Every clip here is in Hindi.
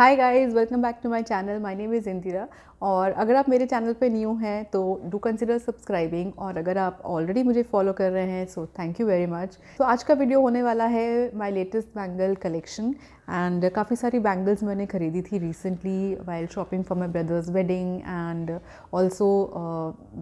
Hi guys, welcome back to my channel. My name is Indira. और अगर आप मेरे चैनल पे न्यू हैं तो डू कंसिडर सब्सक्राइबिंग और अगर आप ऑलरेडी मुझे फॉलो कर रहे हैं so thank you very much तो आज का वीडियो होने वाला है my latest bangle collection and काफ़ी सारी बैंगल्स मैंने ख़रीदी थी recently while shopping for my brother's wedding and also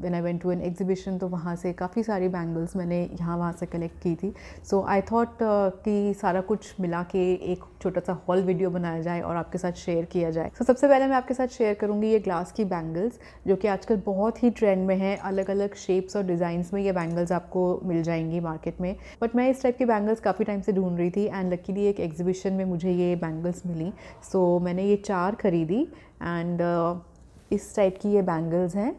when I went to an exhibition तो वहाँ से काफ़ी सारी बैंगल्स मैंने यहाँ वहाँ से कलेक्ट की थी सो आई थॉट कि सारा कुछ मिला के एक छोटा सा हॉल वीडियो बनाया जाए और आपके साथ शेयर किया जाए सो so, सबसे पहले मैं आपके साथ शेयर करूँगी ये ग्लास ग्लास की बैंगल्स जो कि आजकल बहुत ही ट्रेंड में हैं अलग अलग शेप्स और डिज़ाइंस में ये बैंगल्स आपको मिल जाएंगी मार्केट में बट मैं इस टाइप के बैंगल्स काफ़ी टाइम से ढूंढ रही थी एंड लकीली एक एग्जीबिशन में मुझे ये बैंगल्स मिली सो so, मैंने ये चार खरीदी एंड uh, इस टाइप की ये बैंगल्स हैं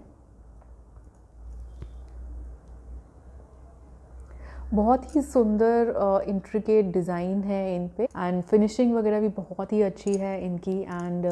बहुत ही सुंदर इंट्रिकेट uh, डिज़ाइन है इन पे एंड फिनिशिंग वगैरह भी बहुत ही अच्छी है इनकी एंड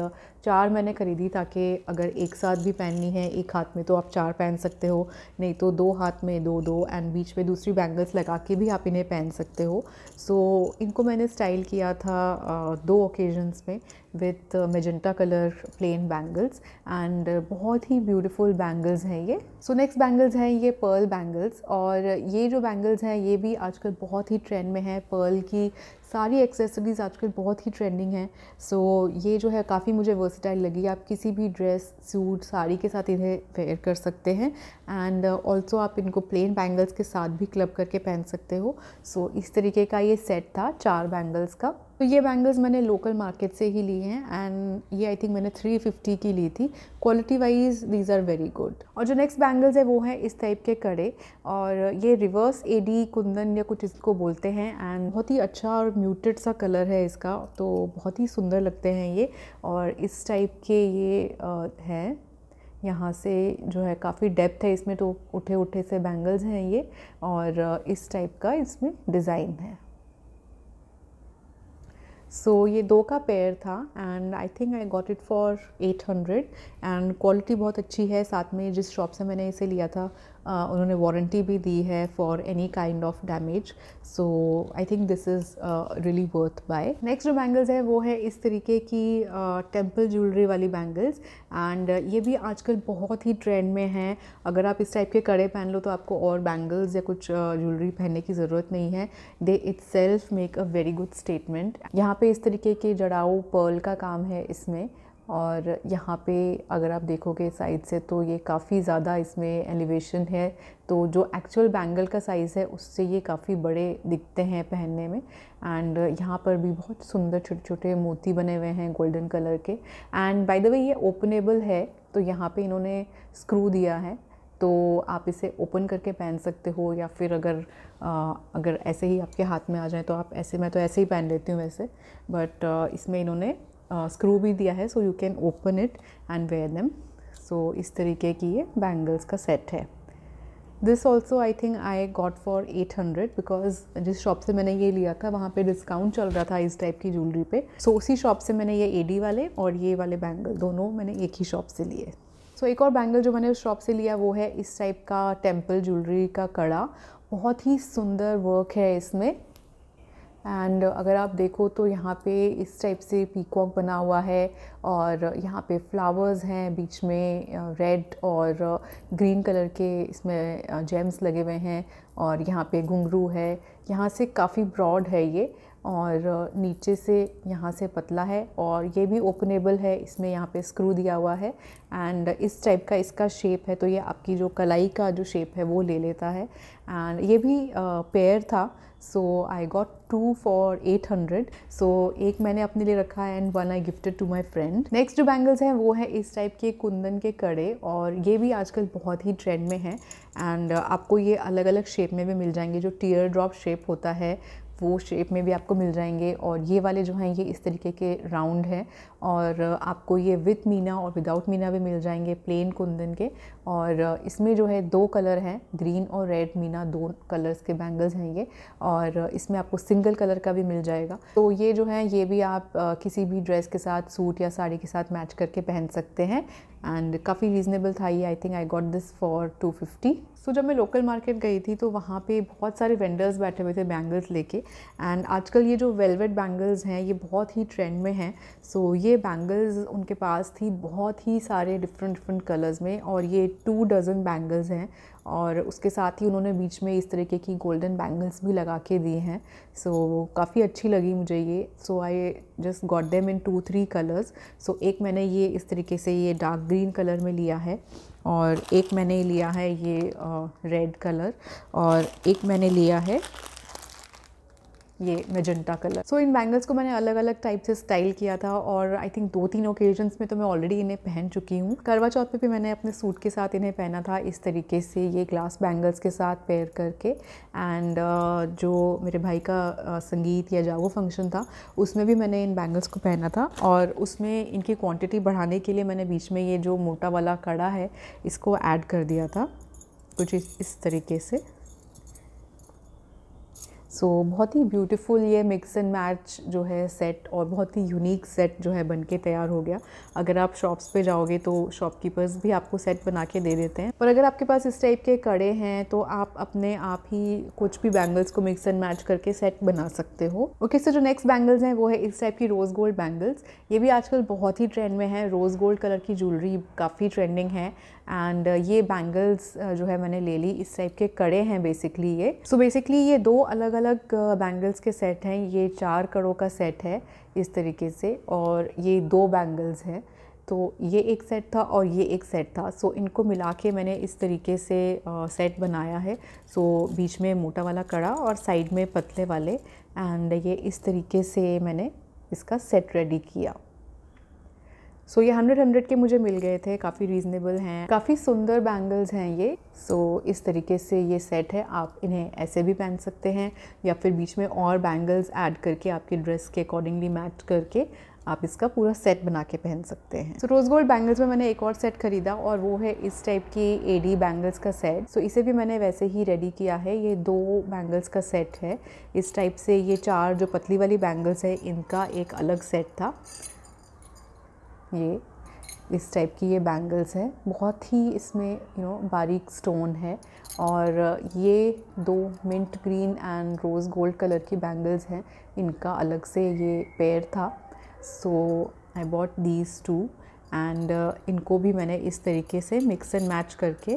चार मैंने ख़रीदी ताकि अगर एक साथ भी पहननी है एक हाथ में तो आप चार पहन सकते हो नहीं तो दो हाथ में दो दो एंड बीच में दूसरी बैंगल्स लगा के भी आप इन्हें पहन सकते हो सो so, इनको मैंने स्टाइल किया था दो ओकेजन्स में with magenta colour plain bangles and बहुत ही ब्यूटीफुल बैंगल्स हैं ये सो नेक्स्ट बैंगल्स हैं ये पर्ल बैंगल्स और ये जो बैंगल्स हैं ये भी आजकल बहुत ही ट्रेंड में है पर्ल की सारी एक्सेसरीज़ आजकल बहुत ही ट्रेंडिंग है सो so, ये जो है काफ़ी मुझे वर्सिटाइल लगी आप किसी भी ड्रेस सूट साड़ी के साथ इन्हें वेयर कर सकते हैं एंड ऑल्सो uh, आप इनको प्लेन बैंगल्स के साथ भी क्लब करके पहन सकते हो सो so, इस तरीके का ये सेट था चार बैंगल्स का तो ये बैंगल्स मैंने लोकल मार्केट से ही ली हैं एंड ये आई थिंक मैंने 350 की ली थी quality wise these are very good और जो नेक्स्ट बैंगल्स है वो है इस टाइप के कड़े और ये रिवर्स एडी कुंदन या कुछ इसको बोलते हैं एंड बहुत ही अच्छा और म्यूटेड सा कलर है इसका तो बहुत ही सुंदर लगते हैं ये और इस टाइप के ये है यहाँ से जो है काफ़ी डेप्थ है इसमें तो उठे उठे से बैंगल्स हैं ये और इस टाइप का इसमें डिज़ाइन है सो so, ये दो का पेयर था and I think I got it for 800 and quality बहुत अच्छी है साथ में जिस शॉप से मैंने इसे लिया था उन्होंने वारंटी भी दी है for any kind of damage so I think this is really worth buy next जो बैंगल्स है वो है इस तरीके की टेम्पल uh, ज्वेलरी वाली बैंगल्स एंड ये भी आजकल बहुत ही ट्रेंड में है अगर आप इस टाइप के कड़े पहन लो तो आपको और बैंगल्स या कुछ ज्वेलरी uh, पहनने की ज़रूरत नहीं है they itself make a very good statement यहाँ पे इस तरीके के जड़ाऊ पर्ल का काम है इसमें और यहाँ पे अगर आप देखोगे साइड से तो ये काफ़ी ज़्यादा इसमें एलिवेशन है तो जो एक्चुअल बैंगल का साइज़ है उससे ये काफ़ी बड़े दिखते हैं पहनने में एंड यहाँ पर भी बहुत सुंदर छोटे छोटे मोती बने हुए हैं गोल्डन कलर के एंड बाय द वे ये ओपनेबल है तो यहाँ पे इन्होंने स्क्रू दिया है तो आप इसे ओपन करके पहन सकते हो या फिर अगर आ, अगर ऐसे ही आपके हाथ में आ जाए तो आप ऐसे मैं तो ऐसे ही पहन लेती हूँ वैसे बट इसमें इन्होंने स्क्रू uh, भी दिया है so you can open it and wear them so इस तरीके की ये बैंगल्स का सेट है this also I think I got for eight hundred because जिस शॉप से मैंने ये लिया था वहाँ पे डिस्काउंट चल रहा था इस टाइप की ज्वेलरी पे सो so, उसी शॉप से मैंने ये एडी वाले और ये वाले बैंगल दोनों मैंने एक ही शॉप से लिए सो so, एक और बैंगल जो मैंने उस शॉप से लिया वो है इस टाइप का टेम्पल ज्वेलरी का कड़ा बहुत ही सुंदर वर्क है इसमें एंड अगर आप देखो तो यहाँ पे इस टाइप से पीकॉक बना हुआ है और यहाँ पे फ्लावर्स हैं बीच में रेड और ग्रीन कलर के इसमें जेम्स लगे हुए हैं और यहाँ पे घुंगरू है यहाँ से काफ़ी ब्रॉड है ये और नीचे से यहाँ से पतला है और ये भी ओपनेबल है इसमें यहाँ पे स्क्रू दिया हुआ है एंड इस टाइप का इसका शेप है तो ये आपकी जो कलाई का जो शेप है वो ले लेता है एंड ये भी पेयर था so I got two for eight hundred so एक मैंने अपने लिए रखा है and one I gifted to my friend next जो बैंगल्स हैं वो है इस टाइप के कुंदन के कड़े और ये भी आजकल बहुत ही ट्रेंड में है एंड आपको ये अलग अलग शेप में भी मिल जाएंगे जो टीयर ड्रॉप शेप होता है वो शेप में भी आपको मिल जाएंगे और ये वाले जो हैं ये इस तरीके के राउंड हैं और आपको ये विथ मीना और विदाउट मीना भी मिल जाएंगे प्लेन कुंदन के और इसमें जो है दो कलर हैं ग्रीन और रेड मीना दो कलर्स के बैंगल्स हैं ये और इसमें आपको सिंगल कलर का भी मिल जाएगा तो ये जो है ये भी आप किसी भी ड्रेस के साथ सूट या साड़ी के साथ मैच करके पहन सकते हैं एंड काफ़ी रीज़नेबल था ये I think I got this for two fifty so जब मैं लोकल मार्केट गई थी तो वहाँ पे बहुत सारे वेंडर्स बैठे हुए थे बैंगल्स लेके एंड आजकल ये जो वेलवेट बैंगल्स हैं ये बहुत ही ट्रेंड में हैं सो so, ये बैंगल्स उनके पास थी बहुत ही सारे डिफरेंट डिफरेंट कलर्स में और ये टू डज़न बैंगल्स हैं और उसके साथ ही उन्होंने बीच में इस तरीके की गोल्डन बैंगल्स भी लगा के दिए हैं सो so, काफ़ी अच्छी लगी मुझे ये so I just got them in two three colours so एक मैंने ये इस तरीके से ये डार्क ग्रीन कलर में लिया है और एक मैंने लिया है ये रेड कलर और एक मैंने लिया है ये मेजेंटा कलर सो so, इन बैंगल्स को मैंने अलग अलग टाइप से स्टाइल किया था और आई थिंक दो तीन ओकेजन्स में तो मैं ऑलरेडी इन्हें पहन चुकी हूँ करवा चौथ पे भी मैंने अपने सूट के साथ इन्हें पहना था इस तरीके से ये ग्लास बैंगल्स के साथ पेयर करके एंड uh, जो मेरे भाई का uh, संगीत या जागो फंक्शन था उसमें भी मैंने इन बैंगल्स को पहना था और उसमें इनकी क्वान्टिटी बढ़ाने के लिए मैंने बीच में ये जो मोटा वाला कड़ा है इसको ऐड कर दिया था कुछ इस तरीके से सो so, बहुत ही ब्यूटीफुल ये मिक्स एंड मैच जो है सेट और बहुत ही यूनिक सेट जो है बन के तैयार हो गया अगर आप शॉप्स पे जाओगे तो शॉपकीपर्स भी आपको सेट बना के दे देते हैं और अगर आपके पास इस टाइप के कड़े हैं तो आप अपने आप ही कुछ भी बैंगल्स को मिक्स एंड मैच करके सेट बना सकते हो ओके सो जो नेक्स्ट बैंगल्स हैं वो है इस टाइप की रोज़ गोल्ड बैंगल्स ये भी आजकल बहुत ही ट्रेंड में है रोज़ गोल्ड कलर की ज्वेलरी काफ़ी ट्रेंडिंग है एंड ये बैंगल्स जो है मैंने ले ली इस टाइप के कड़े हैं बेसिकली ये सो so बेसिकली ये दो अलग अलग बैंगल्स के सेट हैं ये चार करो का सेट है इस तरीके से और ये दो बैंगल्स हैं तो ये एक सेट था और ये एक सेट था सो इनको मिला के मैंने इस तरीके से सेट बनाया है सो बीच में मोटा वाला कड़ा और साइड में पतले वाले एंड ये इस तरीके से मैंने इसका सेट रेडी किया सो so, ये हंड्रेड हंड्रेड के मुझे मिल गए थे काफ़ी रीजनेबल हैं काफ़ी सुंदर बैंगल्स हैं ये सो so, इस तरीके से ये सेट है आप इन्हें ऐसे भी पहन सकते हैं या फिर बीच में और बैंगल्स ऐड करके आपके ड्रेस के अकॉर्डिंगली मैच करके आप इसका पूरा सेट बना के पहन सकते हैं so so, rose gold bangles में मैंने एक और सेट खरीदा और वो है इस टाइप की एडी बैंगल्स का सेट सो so, इसे भी मैंने वैसे ही रेडी किया है ये दो बैंगल्स का सेट है इस टाइप से ये चार जो पतली वाली बैंगल्स है इनका एक अलग सेट था ये इस टाइप की ये बैंगल्स हैं बहुत ही इसमें यू नो बारीक स्टोन है और ये दो mint green and rose gold colour की बैंगल्स हैं इनका अलग से ये पेयर था so I bought these two and इनको भी मैंने इस तरीके से मिक्स एंड मैच करके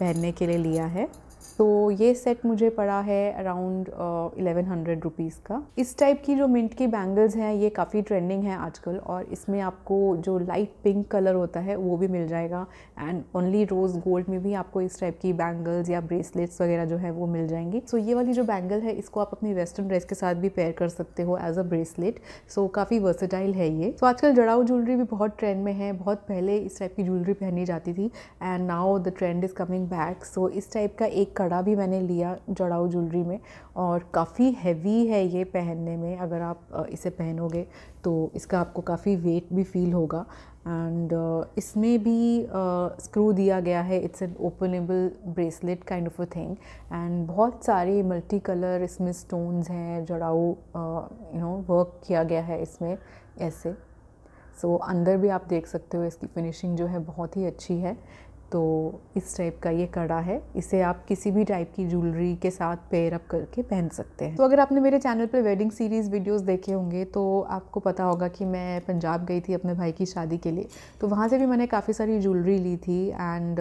पहनने के लिए लिया है सो तो so, ये सेट मुझे पड़ा है अराउंड एलेवन हंड्रेड रुपीज़ का इस टाइप की जो मिंट की बैंगल्स हैं ये काफ़ी ट्रेंडिंग है आजकल और इसमें आपको जो लाइट पिंक कलर होता है वो भी मिल जाएगा एंड ओनली रोज़ गोल्ड में भी आपको इस टाइप की बैंगल्स या ब्रेसलेट्स वगैरह जो है वो मिल जाएंगी सो so, ये वाली जो बैंगल है इसको आप अपनी वेस्टर्न ड्रेस के साथ भी पेयर कर सकते हो एज अ ब्रेसलेट सो काफ़ी वर्सेटाइल है ये सो so, आजकल जड़ाऊ ज्वेलरी भी बहुत ट्रेंड में है बहुत पहले इस टाइप की ज्वेलरी पहनी जाती थी and now the trend is coming back so इस टाइप का एक कड़ा भी मैंने लिया जड़ाऊ ज्वेलरी में और काफ़ी हैवी है ये पहनने में अगर आप इसे पहनोगे तो इसका आपको काफ़ी वेट भी फील होगा एंड uh, इसमें भी स्क्रू uh, दिया गया है it's an openable bracelet kind of a thing and बहुत सारे मल्टी कलर इसमें स्टोन्स हैं जड़ाऊ यू नो वर्क किया गया है इसमें ऐसे सो so, अंदर भी आप देख सकते हो इसकी फिनिशिंग जो है बहुत ही अच्छी है तो इस टाइप का ये कड़ा है इसे आप किसी भी टाइप की ज्वेलरी के साथ पेयर अप करके पहन सकते हैं तो अगर आपने मेरे चैनल पर वेडिंग सीरीज़ वीडियोस देखे होंगे तो आपको पता होगा कि मैं पंजाब गई थी अपने भाई की शादी के लिए तो वहाँ से भी मैंने काफ़ी सारी ज्वेलरी ली थी एंड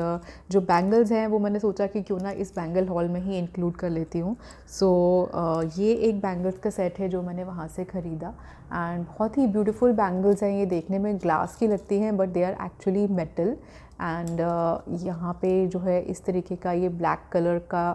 जो बैंगल्स हैं वो मैंने सोचा कि क्यों ना इस बैंगल हॉल में ही इंक्लूड कर लेती हूँ सो so, ये एक बैंगल्स का सेट है जो मैंने वहाँ से ख़रीदा एंड बहुत ही ब्यूटीफुल बैंगल्स हैं ये देखने में ग्लास की लगती हैं but they are actually metal and uh, यहाँ पे जो है इस तरीके का ये ब्लैक कलर का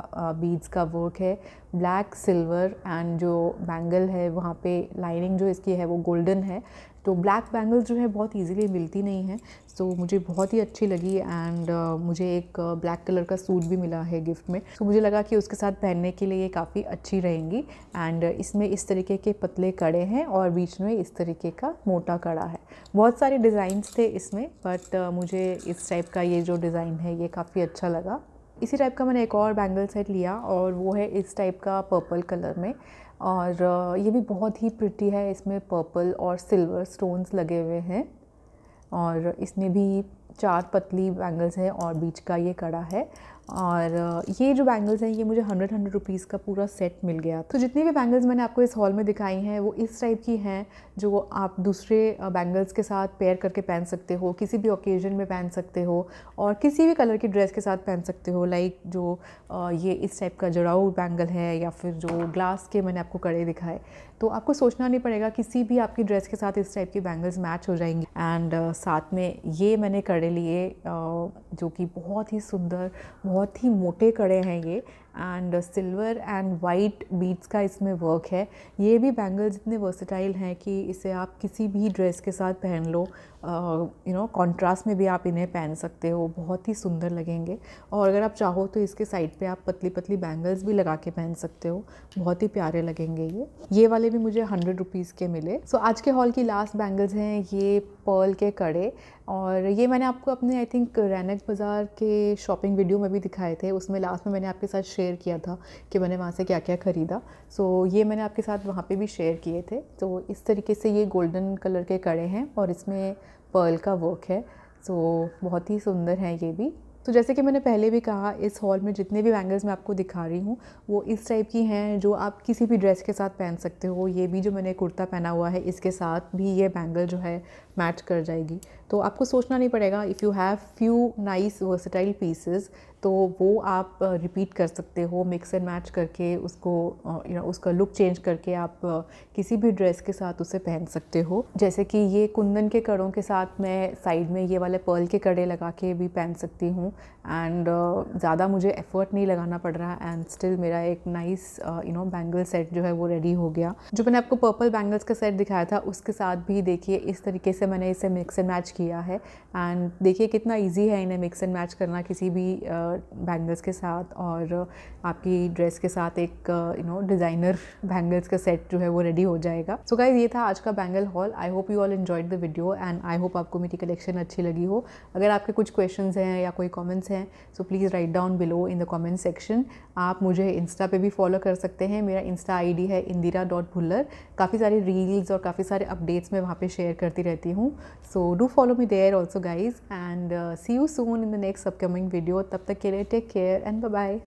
बीड्स uh, का वर्क है ब्लैक सिल्वर एंड जो बैंगल है वहाँ पे लाइनिंग जो इसकी है वो गोल्डन है तो ब्लैक बैंगल्स जो है बहुत इजीली मिलती नहीं है सो so, मुझे बहुत ही अच्छी लगी एंड uh, मुझे एक ब्लैक uh, कलर का सूट भी मिला है गिफ्ट में तो so, मुझे लगा कि उसके साथ पहनने के लिए ये काफ़ी अच्छी रहेंगी एंड uh, इसमें इस तरीके के पतले कड़े हैं और बीच में इस तरीके का मोटा कड़ा है बहुत सारे डिज़ाइंस थे इसमें बट uh, मुझे इस टाइप का ये जो डिज़ाइन है ये काफ़ी अच्छा लगा इसी टाइप का मैंने एक और बैंगल सेट लिया और वो है इस टाइप का पर्पल कलर में और ये भी बहुत ही प्रिटी है इसमें पर्पल और सिल्वर स्टोन्स लगे हुए हैं और इसमें भी चार पतली बैंगल्स हैं और बीच का ये कड़ा है और ये जो बैंगल्स हैं ये मुझे हंड्रेड हंड्रेड रुपीज़ का पूरा सेट मिल गया तो जितनी भी बैंगल्स मैंने आपको इस हॉल में दिखाई हैं वो इस टाइप की हैं जो आप दूसरे बैंगल्स के साथ पेयर करके पहन सकते हो किसी भी ओकेज़न में पहन सकते हो और किसी भी कलर की ड्रेस के साथ पहन सकते हो लाइक जो ये इस टाइप का जड़ाऊ बैंगल है या फिर जो ग्लास के मैंने आपको कड़े दिखाए तो आपको सोचना नहीं पड़ेगा किसी भी आपकी ड्रेस के साथ इस टाइप की बैंगल्स मैच हो जाएंगी एंड साथ में ये मैंने कड़े कड़े लिए जो कि बहुत ही सुंदर बहुत ही मोटे कड़े हैं ये and silver and white beads का इसमें वर्क है ये भी बैंगल्स इतने वर्सटाइल हैं कि इसे आप किसी भी ड्रेस के साथ पहन लो यू नो कॉन्ट्रास्ट में भी आप इन्हें पहन सकते हो बहुत ही सुंदर लगेंगे और अगर आप चाहो तो इसके साइड पे आप पतली पतली बैंगल्स भी लगा के पहन सकते हो बहुत ही प्यारे लगेंगे ये ये वाले भी मुझे हंड्रेड रुपीज़ के मिले सो so, आज के हॉल की लास्ट बैंगल्स हैं ये पर्ल के कड़े और ये मैंने आपको अपने आई थिंक रैनक बाज़ार के शॉपिंग वीडियो में भी दिखाए थे उसमें लास्ट में मैंने आपके साथ शेयर किया था कि मैंने वहाँ से क्या क्या ख़रीदा सो so, ये मैंने आपके साथ वहाँ पे भी शेयर किए थे तो इस तरीके से ये गोल्डन कलर के कड़े हैं और इसमें पर्ल का वर्क है सो so, बहुत ही सुंदर है ये भी तो जैसे कि मैंने पहले भी कहा इस हॉल में जितने भी बैंगल्स मैं आपको दिखा रही हूँ वो इस टाइप की हैं जो आप किसी भी ड्रेस के साथ पहन सकते हो ये भी जो मैंने कुर्ता पहना हुआ है इसके साथ भी ये बैंगल जो है मैच कर जाएगी तो आपको सोचना नहीं पड़ेगा if you have few nice versatile pieces तो वो आप रिपीट कर सकते हो मिक्स एंड मैच करके उसको यू नो उसका लुक चेंज करके आप किसी भी ड्रेस के साथ उसे पहन सकते हो जैसे कि ये कुंदन के कड़ों के साथ मैं साइड में ये वाले पर्ल के कड़े लगा के भी पहन सकती हूँ हूँ एंड uh, ज़्यादा मुझे एफ़र्ट नहीं लगाना पड़ रहा एंड स्टिल मेरा एक nice you know bangle set जो है वो रेडी हो गया जो मैंने आपको पर्पल बैंगल्स का सेट दिखाया था उसके साथ भी देखिए इस तरीके से मैंने इसे मिक्स एंड मैच किया है एंड देखिए कितना ईजी है इन्हें मिक्स एंड मैच करना किसी भी बैंगल्स uh, के साथ और आपकी ड्रेस के साथ एक यू नो डिज़ाइनर बैंगल्स का सेट जो है वो रेडी हो जाएगा सो so गाइज ये था आज का bangle haul I hope you all enjoyed the video and I hope आपको मेरी कलेक्शन अच्छी लगी हो अगर आपके कुछ क्वेश्चन हैं या कोई कमेंट्स हैं so please write down below in the comment section आप मुझे इंस्टा पे भी फॉलो कर सकते हैं मेरा इंस्टा आईडी है इंदिरा डॉट भुल्लर काफ़ी सारे रील्स और काफ़ी सारे अपडेट्स मैं वहाँ पे शेयर करती रहती हूँ so do follow me there also guys and see you soon in the next upcoming video तब तक के लिए टेक केयर एंड बाय